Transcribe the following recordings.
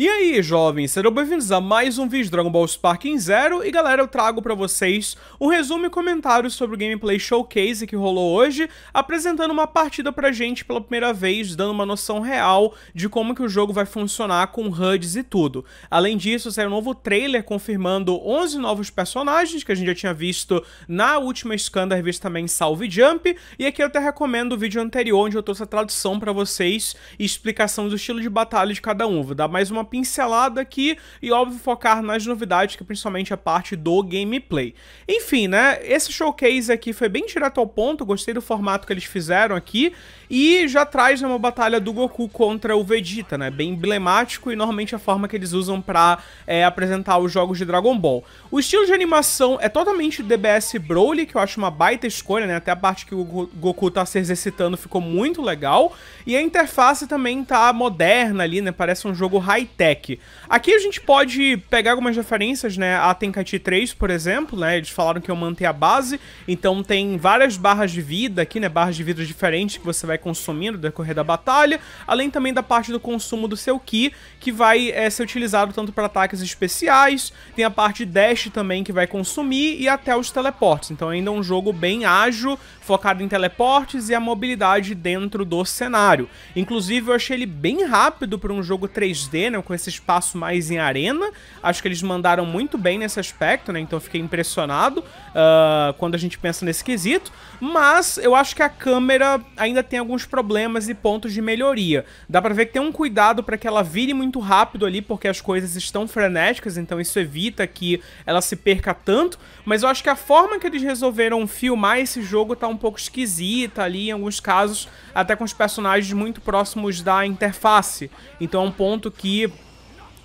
E aí, jovens, sejam bem-vindos a mais um vídeo de Dragon Ball Spark em Zero e galera, eu trago pra vocês um resumo e comentário sobre o Gameplay Showcase que rolou hoje, apresentando uma partida pra gente pela primeira vez, dando uma noção real de como que o jogo vai funcionar com HUDs e tudo. Além disso, saiu um novo trailer confirmando 11 novos personagens que a gente já tinha visto na última scan da revista Salve Jump, e aqui eu até recomendo o vídeo anterior onde eu trouxe a tradução pra vocês e explicação do estilo de batalha de cada um, vou dar mais uma pincelada aqui e, óbvio, focar nas novidades, que principalmente a parte do gameplay. Enfim, né? Esse showcase aqui foi bem direto ao ponto, gostei do formato que eles fizeram aqui. E já traz né, uma batalha do Goku contra o Vegeta, né? Bem emblemático e normalmente a forma que eles usam para é, apresentar os jogos de Dragon Ball. O estilo de animação é totalmente DBS Broly, que eu acho uma baita escolha, né? Até a parte que o Goku tá se exercitando ficou muito legal. E a interface também tá moderna ali, né? Parece um jogo high-tech. Aqui a gente pode pegar algumas referências, né? A Tenkaichi 3, por exemplo, né? Eles falaram que eu manter a base, então tem várias barras de vida aqui, né? Barras de vida diferentes que você vai consumindo no decorrer da batalha, além também da parte do consumo do seu Ki, que vai é, ser utilizado tanto para ataques especiais, tem a parte dash também que vai consumir e até os teleportes. Então é ainda é um jogo bem ágil, focado em teleportes e a mobilidade dentro do cenário. Inclusive eu achei ele bem rápido para um jogo 3D, né, com esse espaço mais em arena. Acho que eles mandaram muito bem nesse aspecto, né? Então fiquei impressionado uh, quando a gente pensa nesse quesito. Mas eu acho que a câmera ainda tem alguns problemas e pontos de melhoria. Dá pra ver que tem um cuidado para que ela vire muito rápido ali, porque as coisas estão frenéticas, então isso evita que ela se perca tanto. Mas eu acho que a forma que eles resolveram filmar esse jogo tá um pouco esquisita ali, em alguns casos, até com os personagens muito próximos da interface. Então é um ponto que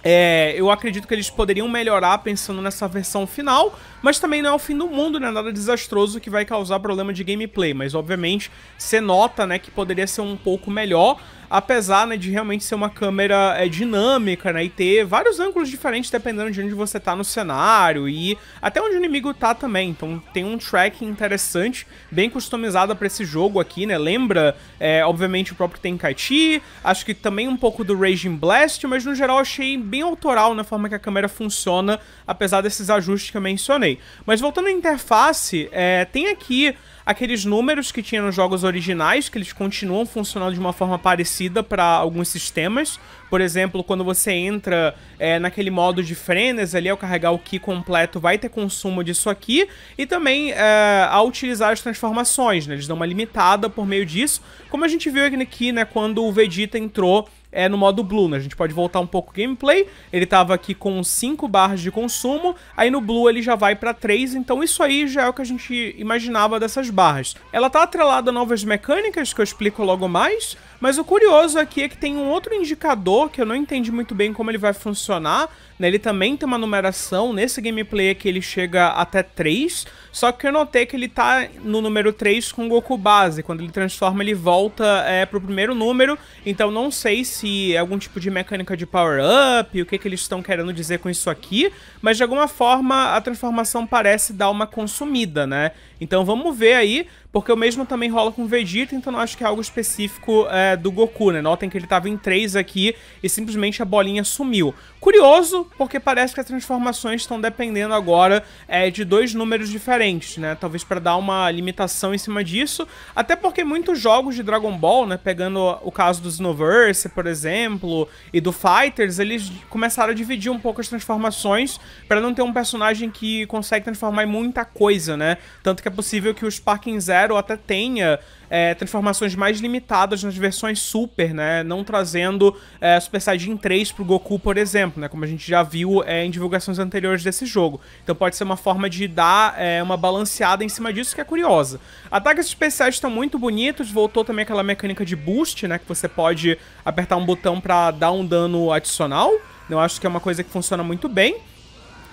é, eu acredito que eles poderiam melhorar pensando nessa versão final, mas também não é o fim do mundo, né? Nada desastroso que vai causar problema de gameplay, mas obviamente você nota, né, que poderia ser um pouco melhor apesar né, de realmente ser uma câmera é, dinâmica, né, e ter vários ângulos diferentes dependendo de onde você tá no cenário e até onde o inimigo tá também. Então tem um tracking interessante, bem customizado para esse jogo aqui, né? Lembra, é, obviamente, o próprio Tenkaichi, acho que também um pouco do Raging Blast, mas no geral achei bem autoral na forma que a câmera funciona, apesar desses ajustes que eu mencionei. Mas voltando à interface, é, tem aqui aqueles números que tinha nos jogos originais, que eles continuam funcionando de uma forma parecida para alguns sistemas. Por exemplo, quando você entra é, naquele modo de frenes ali, ao carregar o Ki completo, vai ter consumo disso aqui. E também é, ao utilizar as transformações, né? Eles dão uma limitada por meio disso. Como a gente viu aqui, né, quando o Vegeta entrou é, no modo Blue, né? A gente pode voltar um pouco o gameplay. Ele tava aqui com 5 barras de consumo, aí no Blue ele já vai pra 3, então isso aí já é o que a gente imaginava dessas barras. Ela tá atrelada a novas mecânicas, que eu explico logo mais, mas o curioso aqui é que tem um outro indicador que eu não entendi muito bem como ele vai funcionar. Né? Ele também tem uma numeração. Nesse gameplay aqui ele chega até 3. Só que eu notei que ele tá no número 3 com o Goku base. Quando ele transforma, ele volta é, pro primeiro número. Então não sei se é algum tipo de mecânica de power-up, o que, que eles estão querendo dizer com isso aqui. Mas de alguma forma a transformação parece dar uma consumida, né? Então vamos ver aí. Porque o mesmo também rola com o Vegeta, então não acho que é algo específico é, do Goku, né? Notem que ele estava em 3 aqui e simplesmente a bolinha sumiu. Curioso, porque parece que as transformações estão dependendo agora é, de dois números diferentes, né? Talvez para dar uma limitação em cima disso. Até porque muitos jogos de Dragon Ball, né? Pegando o caso do Xenoverse, por exemplo, e do Fighters, eles começaram a dividir um pouco as transformações para não ter um personagem que consegue transformar em muita coisa, né? Tanto que é possível que os Sparking Zero Zero até tenha é, transformações mais limitadas nas versões Super, né? Não trazendo é, Super Saiyajin 3 pro Goku, por exemplo, né? Como a gente já viu é, em divulgações anteriores desse jogo. Então pode ser uma forma de dar é, uma balanceada em cima disso que é curiosa. Ataques especiais estão muito bonitos, voltou também aquela mecânica de boost, né? Que você pode apertar um botão para dar um dano adicional. Eu acho que é uma coisa que funciona muito bem.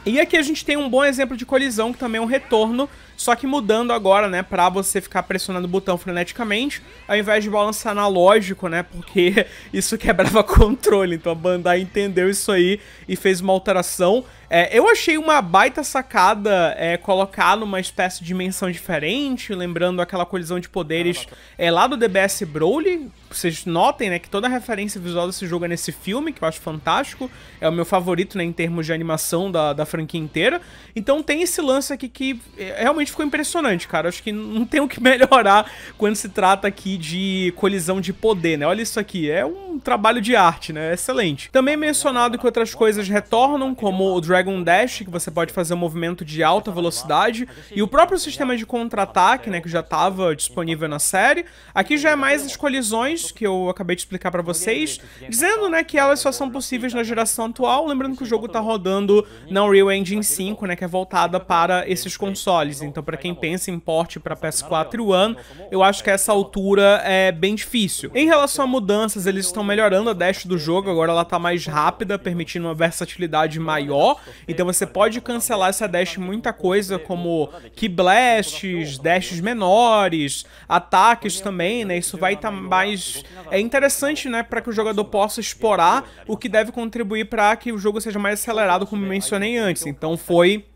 E aqui a gente tem um bom exemplo de colisão, que também é um retorno só que mudando agora, né, pra você ficar pressionando o botão freneticamente, ao invés de balançar analógico, né, porque isso quebrava controle. Então a Bandai entendeu isso aí e fez uma alteração. É, eu achei uma baita sacada é, colocar numa espécie de dimensão diferente, lembrando aquela colisão de poderes é, lá do DBS Broly. Vocês notem, né, que toda a referência visual desse jogo é nesse filme, que eu acho fantástico. É o meu favorito, né, em termos de animação da, da franquia inteira. Então tem esse lance aqui que é, realmente ficou impressionante, cara. Acho que não tem o que melhorar quando se trata aqui de colisão de poder, né? Olha isso aqui, é um trabalho de arte, né? É excelente. Também é mencionado que outras coisas retornam, como o Dragon Dash, que você pode fazer um movimento de alta velocidade, e o próprio sistema de contra-ataque, né, que já estava disponível na série. Aqui já é mais as colisões, que eu acabei de explicar para vocês, dizendo, né, que elas só são possíveis na geração atual, lembrando que o jogo tá rodando na Unreal Engine 5, né, que é voltada para esses consoles, então, para quem pensa em porte para PS4 e One, eu acho que essa altura é bem difícil. Em relação a mudanças, eles estão melhorando a dash do jogo, agora ela está mais rápida, permitindo uma versatilidade maior, então você pode cancelar essa dash muita coisa, como key blasts, dashes menores, ataques também, né? Isso vai estar tá mais... É interessante, né, para que o jogador possa explorar, o que deve contribuir para que o jogo seja mais acelerado, como mencionei antes. Então foi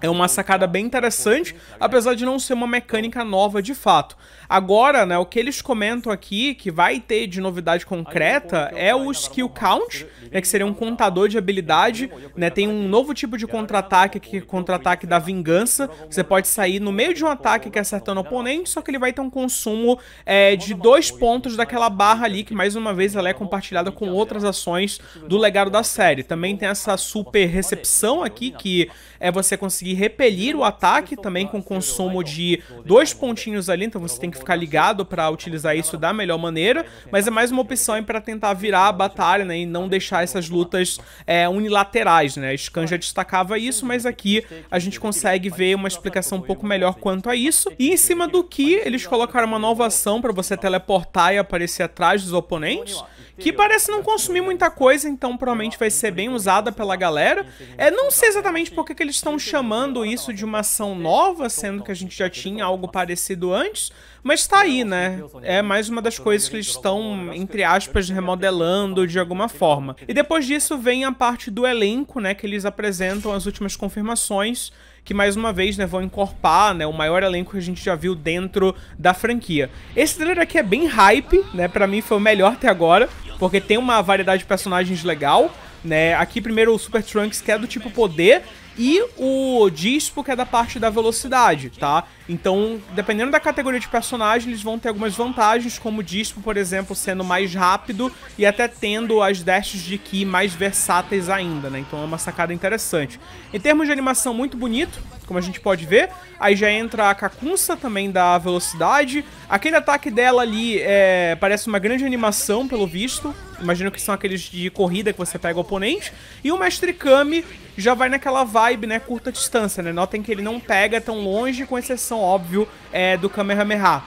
é uma sacada bem interessante, apesar de não ser uma mecânica nova de fato. Agora, né, o que eles comentam aqui que vai ter de novidade concreta é o skill count, né, que seria um contador de habilidade, né, tem um novo tipo de contra-ataque que é contra-ataque da vingança. Você pode sair no meio de um ataque que é acertando o oponente, só que ele vai ter um consumo é, de dois pontos daquela barra ali, que mais uma vez ela é compartilhada com outras ações do legado da série. Também tem essa super recepção aqui, que é você você conseguir repelir o ataque também com consumo de dois pontinhos ali, então você tem que ficar ligado para utilizar isso da melhor maneira, mas é mais uma opção para tentar virar a batalha né, e não deixar essas lutas é, unilaterais. Né? Scan já destacava isso, mas aqui a gente consegue ver uma explicação um pouco melhor quanto a isso. E em cima do que eles colocaram uma nova ação para você teleportar e aparecer atrás dos oponentes, que parece não consumir muita coisa, então provavelmente vai ser bem usada pela galera. É, não sei exatamente por que eles estão estão chamando isso de uma ação nova, sendo que a gente já tinha algo parecido antes, mas está aí, né? É mais uma das coisas que eles estão, entre aspas, remodelando de alguma forma. E depois disso vem a parte do elenco, né? Que eles apresentam as últimas confirmações que mais uma vez né, vão encorpar né, o maior elenco que a gente já viu dentro da franquia. Esse trailer aqui é bem hype, né? Pra mim foi o melhor até agora, porque tem uma variedade de personagens legal. Né? Aqui primeiro o Super Trunks, que é do tipo poder, e o Dispo, que é da parte da velocidade, tá? Então, dependendo da categoria de personagem, eles vão ter algumas vantagens, como o Dispo, por exemplo, sendo mais rápido e até tendo as dashes de Ki mais versáteis ainda, né? Então é uma sacada interessante. Em termos de animação, muito bonito, como a gente pode ver. Aí já entra a Kakunsa também da velocidade. Aquele ataque dela ali é, parece uma grande animação, pelo visto. Imagino que são aqueles de corrida que você pega o oponente. E o Mestre Kami já vai naquela vaga vibe, né, curta distância, né? Notem que ele não pega tão longe, com exceção, óbvio, é, do Kamehameha.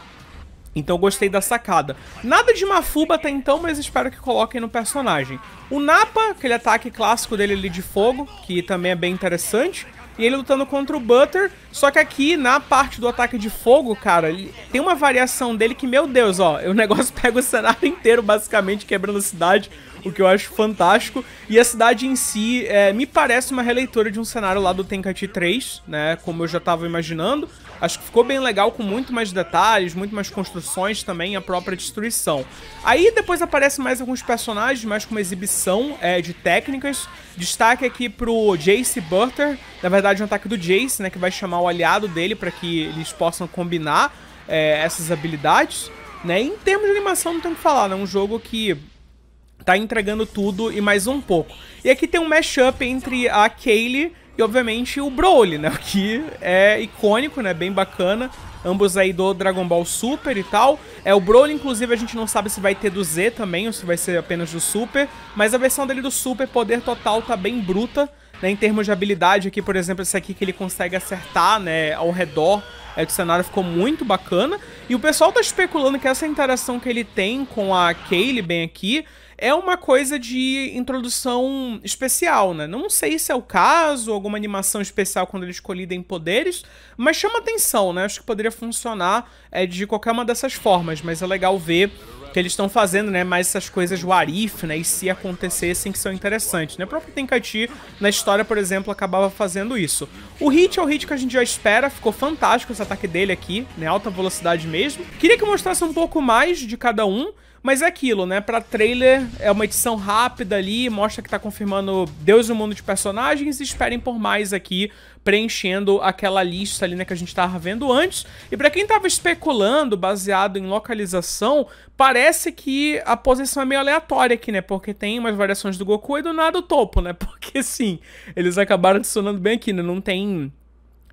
Então gostei da sacada. Nada de Mafuba até então, mas espero que coloquem no personagem. O Napa, aquele ataque clássico dele ali de fogo, que também é bem interessante. E ele lutando contra o Butter, só que aqui na parte do ataque de fogo, cara, tem uma variação dele que, meu Deus, ó, o negócio pega o cenário inteiro basicamente quebrando a cidade o que eu acho fantástico. E a cidade em si é, me parece uma releitura de um cenário lá do Tenkaichi 3, né? Como eu já estava imaginando. Acho que ficou bem legal com muito mais detalhes, muito mais construções também, a própria destruição. Aí depois aparece mais alguns personagens, mais com uma exibição é, de técnicas. Destaque aqui pro Jace Butter, na verdade um ataque do Jace, né, que vai chamar o aliado dele para que eles possam combinar é, essas habilidades. Né? Em termos de animação não tem o que falar, é né? um jogo que tá entregando tudo e mais um pouco. E aqui tem um mashup entre a Kaylee e, obviamente, o Broly, né? O que é icônico, né? Bem bacana. Ambos aí do Dragon Ball Super e tal. É o Broly, inclusive, a gente não sabe se vai ter do Z também ou se vai ser apenas do Super. Mas a versão dele do Super, poder total, tá bem bruta. Né, em termos de habilidade aqui, por exemplo, esse aqui que ele consegue acertar, né, ao redor é o cenário ficou muito bacana. E o pessoal tá especulando que essa interação que ele tem com a Kaylee bem aqui é uma coisa de introdução especial, né? Não sei se é o caso, alguma animação especial quando eles colidem poderes, mas chama atenção, né? Acho que poderia funcionar é, de qualquer uma dessas formas, mas é legal ver que eles estão fazendo, né? Mais essas coisas warif, né? E se acontecessem que são interessantes, né? O próprio Tenkaichi, na história, por exemplo, acabava fazendo isso. O hit é o hit que a gente já espera, ficou fantástico esse ataque dele aqui, né? Alta velocidade mesmo. Queria que mostrasse um pouco mais de cada um, mas é aquilo, né? Pra trailer, é uma edição rápida ali, mostra que tá confirmando Deus no mundo de personagens e esperem por mais aqui, preenchendo aquela lista ali, né, que a gente tava vendo antes. E para quem tava especulando, baseado em localização, parece que a posição é meio aleatória aqui, né? Porque tem umas variações do Goku e do nada o topo, né? Porque sim, eles acabaram adicionando bem aqui, né? Não tem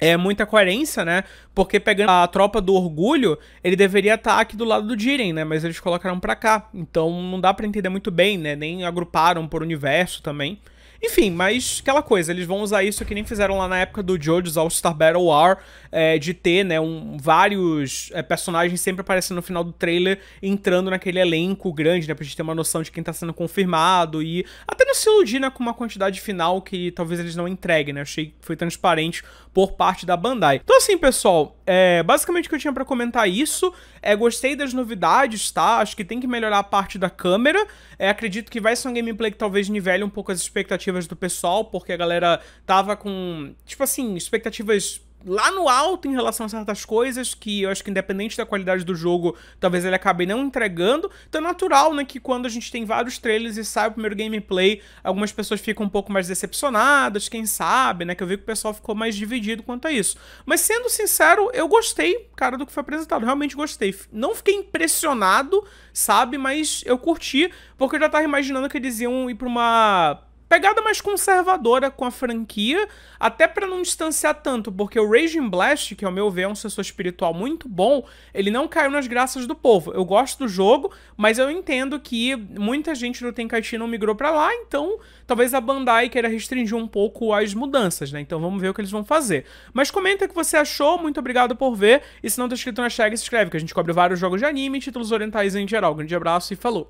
é muita coerência, né? Porque pegando a tropa do orgulho, ele deveria estar tá aqui do lado do Jiren, né? Mas eles colocaram para cá. Então não dá para entender muito bem, né? Nem agruparam por universo também. Enfim, mas aquela coisa, eles vão usar isso que nem fizeram lá na época do JoJo's All-Star Battle War, é, de ter, né, um, vários é, personagens sempre aparecendo no final do trailer, entrando naquele elenco grande, né, pra gente ter uma noção de quem tá sendo confirmado e até não se iludir, né, com uma quantidade final que talvez eles não entreguem, né, Eu achei que foi transparente por parte da Bandai. Então assim, pessoal, é, basicamente o que eu tinha para comentar é isso. É, gostei das novidades, tá? Acho que tem que melhorar a parte da câmera. É, acredito que vai ser um gameplay que talvez nivele um pouco as expectativas do pessoal, porque a galera tava com, tipo assim, expectativas lá no alto em relação a certas coisas que eu acho que independente da qualidade do jogo, talvez ele acabe não entregando. Então é natural, né, que quando a gente tem vários trailers e sai o primeiro gameplay, algumas pessoas ficam um pouco mais decepcionadas, quem sabe, né, que eu vi que o pessoal ficou mais dividido quanto a isso. Mas sendo sincero, eu gostei, cara, do que foi apresentado, realmente gostei. Não fiquei impressionado, sabe, mas eu curti, porque eu já tava imaginando que eles iam ir para uma pegada mais conservadora com a franquia, até para não distanciar tanto, porque o Raging Blast, que ao meu ver é um sucessor espiritual muito bom, ele não caiu nas graças do povo. Eu gosto do jogo, mas eu entendo que muita gente do Tenkaichi não migrou para lá, então talvez a Bandai queira restringir um pouco as mudanças, né? Então vamos ver o que eles vão fazer. Mas comenta o que você achou, muito obrigado por ver, e se não tá inscrito na hashtag, se inscreve, que a gente cobre vários jogos de anime e títulos orientais em geral. Grande abraço e falou!